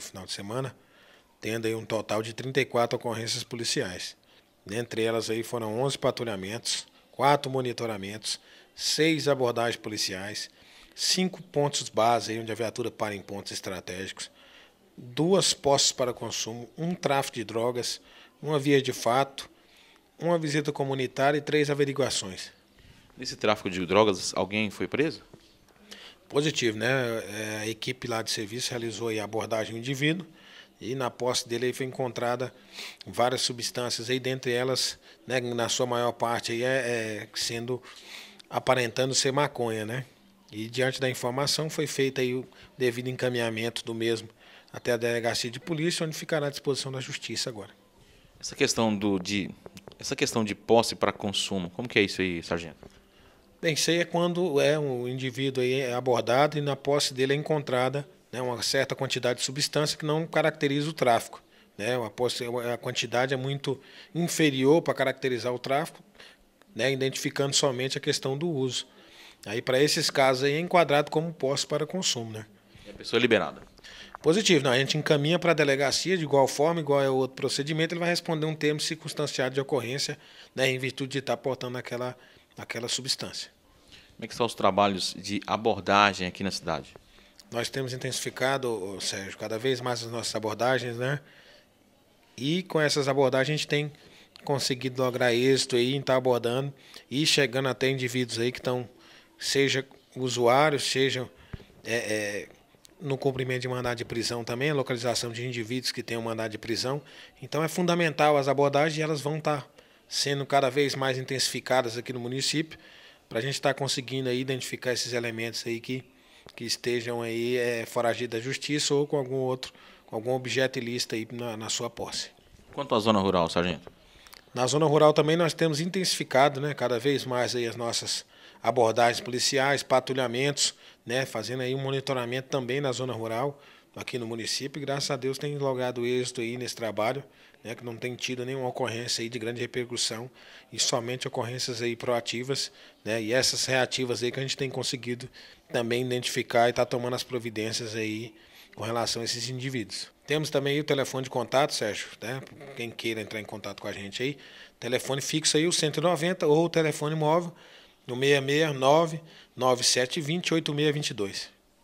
do final de semana, tendo aí um total de 34 ocorrências policiais. Dentre elas aí foram 11 patrulhamentos, 4 monitoramentos, 6 abordagens policiais, 5 pontos base aí onde a viatura para em pontos estratégicos, duas postes para consumo, um tráfico de drogas, uma via de fato, uma visita comunitária e três averiguações. Nesse tráfico de drogas, alguém foi preso? positivo, né? É, a equipe lá de serviço realizou a abordagem do indivíduo e na posse dele aí foi encontrada várias substâncias aí, dentre elas, né, na sua maior parte aí, é, é, sendo aparentando ser maconha, né? E diante da informação foi feito aí o devido encaminhamento do mesmo até a delegacia de polícia, onde ficará à disposição da justiça agora. Essa questão do de essa questão de posse para consumo, como que é isso aí, sargento? Bem Pensei é quando é um indivíduo aí é abordado e na posse dele é encontrada né, uma certa quantidade de substância que não caracteriza o tráfico. Né? A, posse, a quantidade é muito inferior para caracterizar o tráfico, né, identificando somente a questão do uso. Aí, para esses casos, aí, é enquadrado como posse para consumo. Né? E a pessoa é liberada? Positivo. Não, a gente encaminha para a delegacia, de igual forma, igual é o outro procedimento, ele vai responder um termo circunstanciado de ocorrência, né, em virtude de estar portando aquela naquela substância. Como é que são os trabalhos de abordagem aqui na cidade? Nós temos intensificado, Sérgio, cada vez mais as nossas abordagens, né? E com essas abordagens a gente tem conseguido lograr êxito aí em estar tá abordando e chegando até indivíduos aí que estão, seja usuários, seja é, é, no cumprimento de mandado de prisão também, localização de indivíduos que têm um mandado de prisão. Então é fundamental as abordagens e elas vão estar tá sendo cada vez mais intensificadas aqui no município, para a gente estar tá conseguindo aí identificar esses elementos aí que, que estejam aí é, foragidos da justiça ou com algum outro, com algum objeto ilícito aí na, na sua posse. Quanto à zona rural, sargento? Na zona rural também nós temos intensificado, né, cada vez mais aí as nossas abordagens policiais, patrulhamentos, né, fazendo aí um monitoramento também na zona rural aqui no município. E graças a Deus tem logrado êxito aí nesse trabalho, né, que não tem tido nenhuma ocorrência aí de grande repercussão e somente ocorrências aí proativas, né, e essas reativas aí que a gente tem conseguido também identificar e está tomando as providências aí com relação a esses indivíduos. Temos também o telefone de contato, Sérgio, né? Quem queira entrar em contato com a gente aí, telefone fixo aí o 190 ou o telefone móvel no 669 9720 8622.